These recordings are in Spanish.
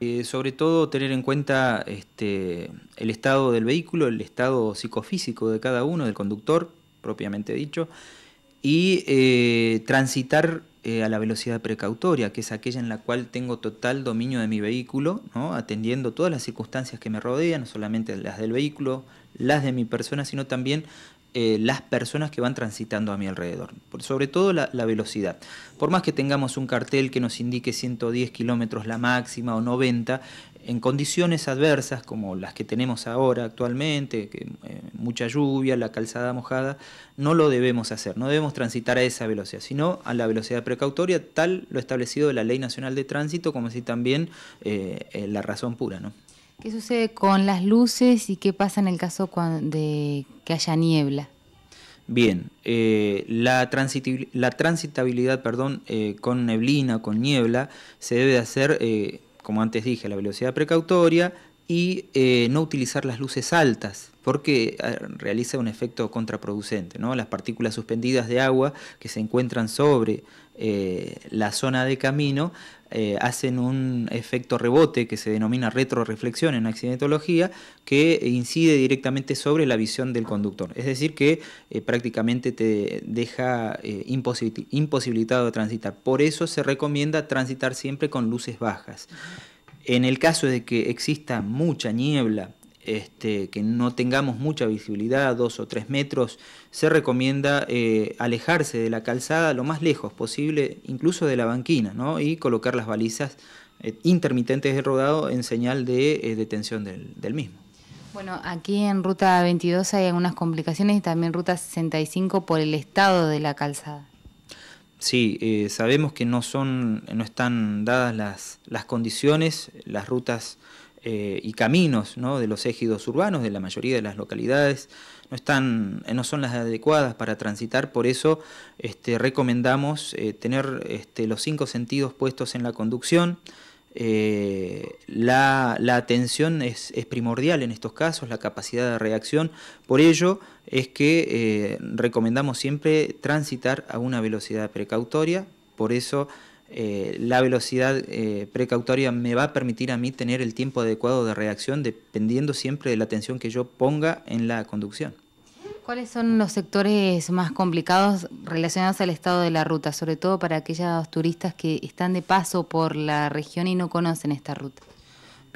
Eh, sobre todo tener en cuenta este, el estado del vehículo, el estado psicofísico de cada uno, del conductor, propiamente dicho, y eh, transitar eh, a la velocidad precautoria, que es aquella en la cual tengo total dominio de mi vehículo, atendiendo todas las circunstancias que me rodean, no solamente las del vehículo, las de mi persona, sino también eh, las personas que van transitando a mi alrededor, sobre todo la, velocidad. Por más que tengamos un cartel que nos indique 110 kilómetros la máxima o 90, en condiciones adversas como las que tenemos ahora actualmente, que, eh, mucha lluvia, la calzada mojada, no lo debemos hacer, no debemos transitar a esa velocidad, sino a la velocidad precautoria, tal lo establecido de la Ley Nacional de Tránsito, como así también eh, la razón pura. ¿no? ¿Qué sucede con las luces y qué pasa en el caso de que haya niebla? Bien, eh, la, transitabilidad perdón, eh, con neblina, con niebla, se debe hacer, eh, como antes dije, a la velocidad precautoria y no utilizar las luces altas, porque realiza un efecto contraproducente. ¿no? Las partículas suspendidas de agua que se encuentran sobre eh, la zona de camino, eh, hacen un efecto rebote que se denomina retroreflexión en accidentología, que incide directamente sobre la visión del conductor. Es decir, que eh, prácticamente te deja imposibilitado transitar. Por eso se recomienda transitar siempre con luces bajas. En el caso de que exista mucha niebla este, que no tengamos mucha visibilidad, dos o tres metros, se recomienda eh, alejarse de la calzada lo más lejos posible, incluso de la banquina, ¿no? y colocar las balizas eh, intermitentes de rodado en señal de eh, detención del, mismo. Bueno, aquí en Ruta 22 hay algunas complicaciones y también Ruta 65 por el estado de la calzada. Sí, sabemos que no son, no están dadas las, las condiciones, las rutas eh, y caminos de los ejidos urbanos, de la mayoría de las localidades, no, están, eh, no son las adecuadas para transitar, por eso este, recomendamos eh, tener este, los cinco sentidos puestos en la conducción. la, atención es, es, primordial en estos casos, la capacidad de reacción, por ello es que recomendamos siempre transitar a una velocidad precautoria, por eso eh, la velocidad eh, precautoria me va a permitir a mí tener el tiempo adecuado de reacción dependiendo siempre de la atención que yo ponga en la conducción. ¿Cuáles son los sectores más complicados relacionados al estado de la ruta, sobre todo para aquellos turistas que están de paso por la región y no conocen esta ruta?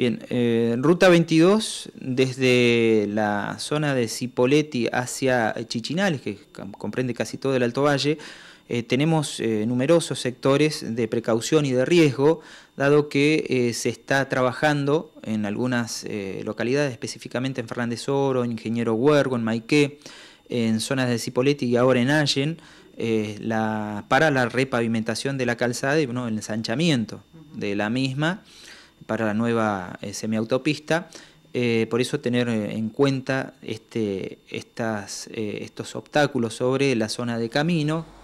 Bien, eh, ruta 22 desde la zona de Cipoleti hacia Chichinales, que comprende casi todo el Alto Valle, eh, tenemos eh, numerosos sectores de precaución y de riesgo, dado que eh, se está trabajando en algunas localidades, específicamente en Fernández Oro, en Ingeniero Huergo, en Maiqué, en zonas de Cipolletti y ahora en Allen, para la repavimentación de la calzada y el ensanchamiento de la misma para la nueva eh, semiautopista. Eh, por eso tener eh, en cuenta este, estas, estos obstáculos sobre la zona de camino